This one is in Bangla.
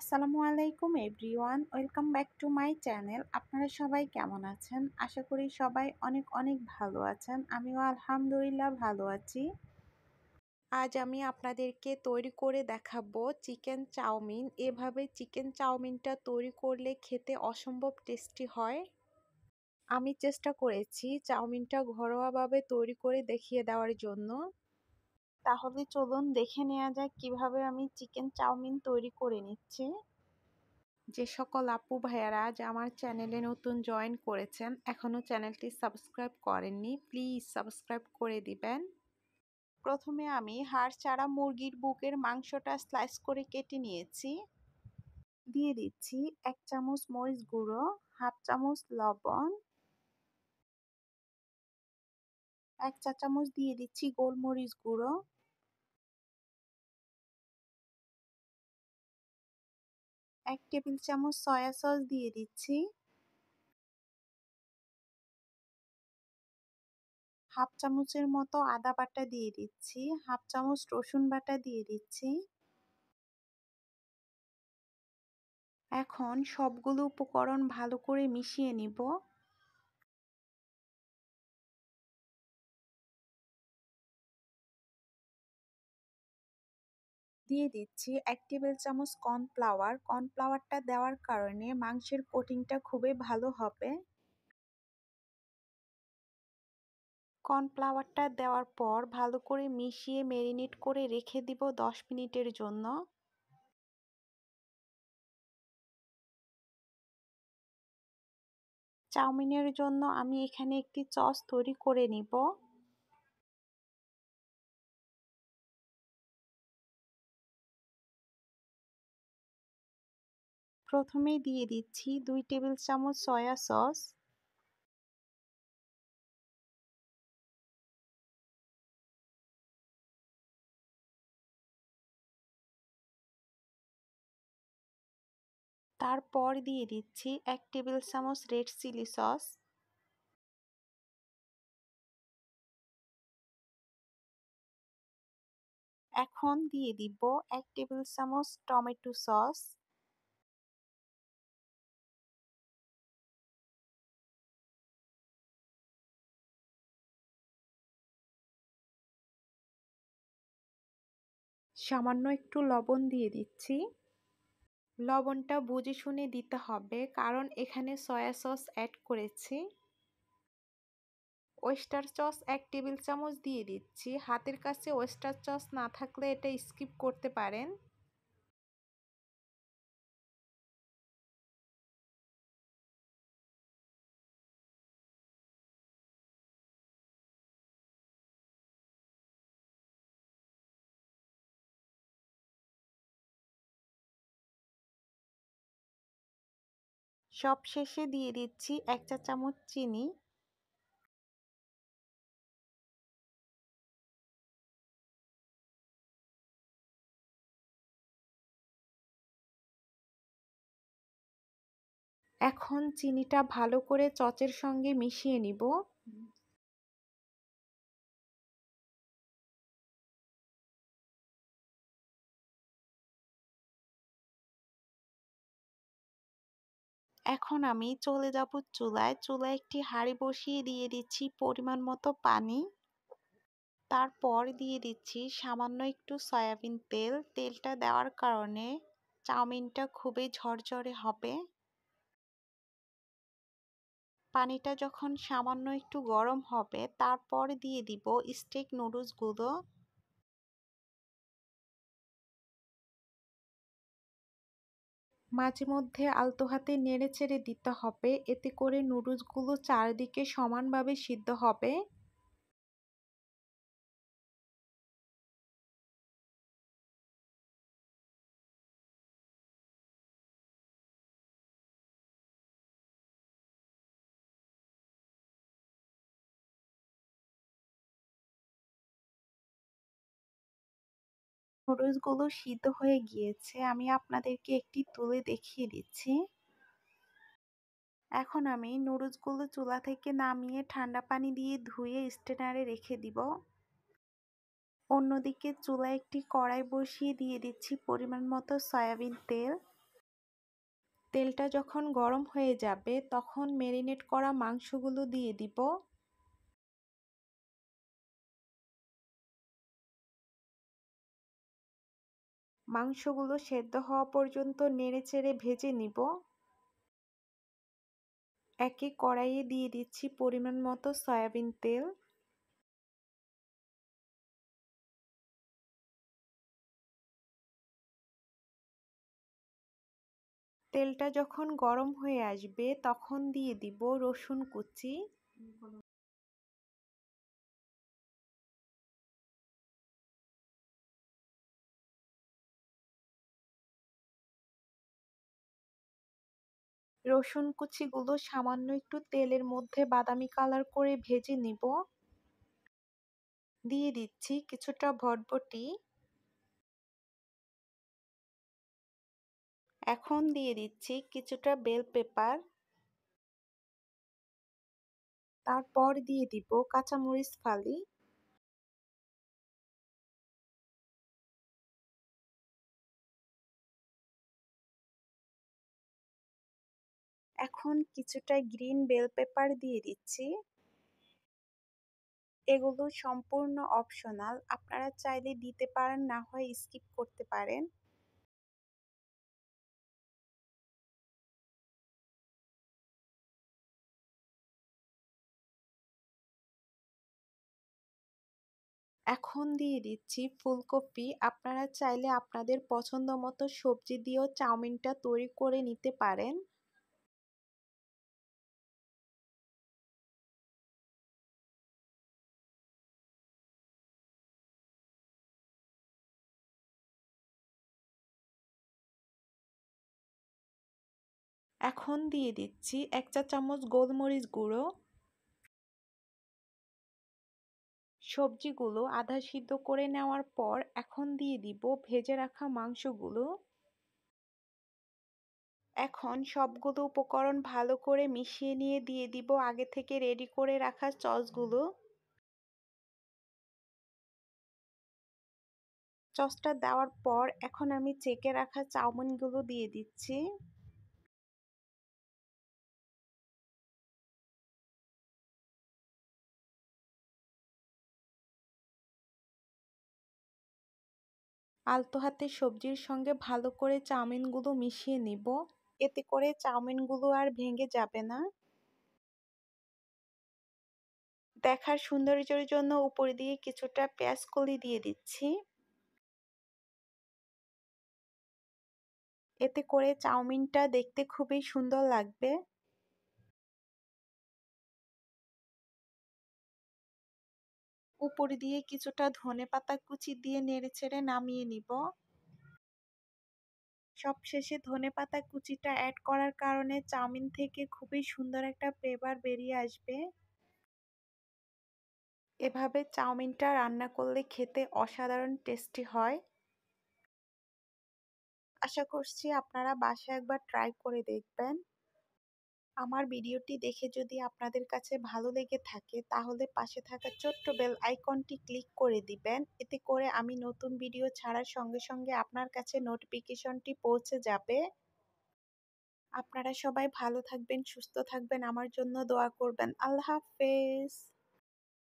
আসসালামু আলাইকুম everyone welcome back to my channel আপনারা সবাই কেমন আছেন আশা করি সবাই অনেক অনেক ভালো আছেন আমিও আলহামদুলিল্লাহ ভালো আছি আজ আমি আপনাদেরকে তৈরি করে দেখাবো চিকেন চাউমিন এভাবে চিকেন চাউমিনটা তৈরি করলে খেতে অসম্ভব টেস্টি হয় আমি চেষ্টা করেছি চাউমিনটা ঘরোয়াভাবে তৈরি করে দেখিয়ে দেওয়ার জন্য তাহলে চলুন দেখে নেওয়া যাক কিভাবে আমি চিকেন চাউমিন তৈরি করে নিচ্ছি যে সকল আপু ভাইয়ারা আজ আমার চ্যানেলে নতুন জয়েন করেছেন এখনও চ্যানেলটি সাবস্ক্রাইব করেননি প্লিজ সাবস্ক্রাইব করে দিবেন প্রথমে আমি হাড় ছাড়া মুরগির বুকের মাংসটা স্লাইস করে কেটে নিয়েছি দিয়ে দিচ্ছি এক চামচ মরিচ গুঁড়ো হাফ চামচ লবণ এক চা চামচ দিয়ে দিচ্ছি গোলমরিচ গুঁড়ো এক টেবিল চামচ সয়া সস দিয়ে দিচ্ছি হাফ চামচের মতো আদা বাটা দিয়ে দিচ্ছি হাফ চামচ রসুন বাটা দিয়ে দিচ্ছি এখন সবগুলো উপকরণ ভালো করে মিশিয়ে নিব দিয়ে দিচ্ছি এক টেবিল চামচ কর্নফ্লাওয়ার কর্নফ্লাওয়ারটা দেওয়ার কারণে মাংসের কোটিংটা খুবই ভালো হবে কর্নফ্লাওয়ারটা দেওয়ার পর ভালো করে মিশিয়ে মেরিনেট করে রেখে দিব দশ মিনিটের জন্য চাউমিনের জন্য আমি এখানে একটি চস তৈরি করে নিব প্রথমেই দিয়ে দিচ্ছি দুই টেবিল চামচ সয়া সস তারপর দিয়ে দিচ্ছি এক টেবিল চামচ রেড চিলি সস এখন দিয়ে দিব এক টেবিল চামচ টমেটো সস সামান্য একটু লবণ দিয়ে দিচ্ছি লবণটা বুঝে শুনে দিতে হবে কারণ এখানে সয়া সস অ্যাড করেছি ওয়েস্টার চস এক টেবিল চামচ দিয়ে দিচ্ছি হাতের কাছে ওয়েস্টার চস না থাকলে এটা স্কিপ করতে পারেন সব শেষে দিয়ে দিচ্ছি এক চা চামচ চিনি এখন চিনিটা ভালো করে চচের সঙ্গে মিশিয়ে নিব এখন আমি চলে যাব চুলায় চুলায় একটি হাঁড়ি বসিয়ে দিয়ে দিচ্ছি পরিমাণ মতো পানি তারপর দিয়ে দিচ্ছি সামান্য একটু সয়াবিন তেল তেলটা দেওয়ার কারণে চাউমিনটা খুবই ঝরঝরে হবে পানিটা যখন সামান্য একটু গরম হবে তারপর দিয়ে দিব স্টেক নুডলসগুলো মাঝে মধ্যে আলতো হাতে নেড়ে চেড়ে দিতে হবে এতে করে নুডলসগুলো চারদিকে সমানভাবে সিদ্ধ হবে নুডলসগুলো সিদ্ধ হয়ে গিয়েছে আমি আপনাদেরকে একটি তুলে দেখিয়ে দিচ্ছি এখন আমি নুডলসগুলো চুলা থেকে নামিয়ে ঠান্ডা পানি দিয়ে ধুয়ে স্টেনারে রেখে দিব অন্যদিকে চুলা একটি কড়াই বসিয়ে দিয়ে দিচ্ছি পরিমাণ মতো সয়াবিন তেল তেলটা যখন গরম হয়ে যাবে তখন ম্যারিনেট করা মাংসগুলো দিয়ে দিব মাংসগুলো সেদ্ধ হওয়া পর্যন্ত নেড়েচেড়ে ভেজে নিব একে কড়াইয়ে দিয়ে দিচ্ছি পরিমাণ মতো সয়াবিন তেল তেলটা যখন গরম হয়ে আসবে তখন দিয়ে দিব রসুন কুচি রসুন কুচিগুলো সামান্য একটু তেলের মধ্যে বাদামি কালার করে ভেজে নিব দিয়ে দিচ্ছি কিছুটা ভটবটি এখন দিয়ে দিচ্ছি কিছুটা বেল পেপার তারপর দিয়ে দিব কাঁচামরিচ ফালি এখন কিছুটা গ্রিন বেল পেপার দিয়ে দিচ্ছি এগুলো সম্পূর্ণ অপশনাল আপনারা চাইলে দিতে পারেন না হয় স্কিপ করতে পারেন এখন দিয়ে দিচ্ছি ফুলকপি আপনারা চাইলে আপনাদের পছন্দ মতো সবজি দিয়েও চাউমিনটা তৈরি করে নিতে পারেন এখন দিয়ে দিচ্ছি এক চা চামচ গোলমরিচ গুঁড়ো সবজিগুলো আধা সিদ্ধ করে নেওয়ার পর এখন দিয়ে দিব ভেজে রাখা মাংসগুলো এখন সবগুলো উপকরণ ভালো করে মিশিয়ে নিয়ে দিয়ে দিব আগে থেকে রেডি করে রাখা চসগুলো চসটা দেওয়ার পর এখন আমি চেকে রাখা চাউমিনগুলো দিয়ে দিচ্ছি আলতো হাতে সবজির সঙ্গে ভালো করে চাউমিনগুলো মিশিয়ে নিব এতে করে চাউমিনগুলো আর ভেঙে যাবে না দেখার সৌন্দর্যের জন্য উপর দিয়ে কিছুটা পেঁয়াজ কলি দিয়ে দিচ্ছি এতে করে চাউমিনটা দেখতে খুবই সুন্দর লাগবে উপর দিয়ে কিছুটা ধনে পাতা কুচি দিয়ে নেড়ে ছেড়ে নামিয়ে নিব সবশেষে ধনে পাতা কুচিটা অ্যাড করার কারণে চাউমিন থেকে খুবই সুন্দর একটা ফ্লেভার বেরিয়ে আসবে এভাবে চাউমিনটা রান্না করলে খেতে অসাধারণ টেস্টি হয় আশা করছি আপনারা বাসায় একবার ট্রাই করে দেখবেন আমার ভিডিওটি দেখে যদি আপনাদের কাছে ভালো লেগে থাকে তাহলে পাশে থাকা ছোট্ট বেল আইকনটি ক্লিক করে দিবেন এতে করে আমি নতুন ভিডিও ছাড়ার সঙ্গে সঙ্গে আপনার কাছে নোটিফিকেশনটি পৌঁছে যাবে আপনারা সবাই ভালো থাকবেন সুস্থ থাকবেন আমার জন্য দোয়া করবেন আল্লাহ হাফেজ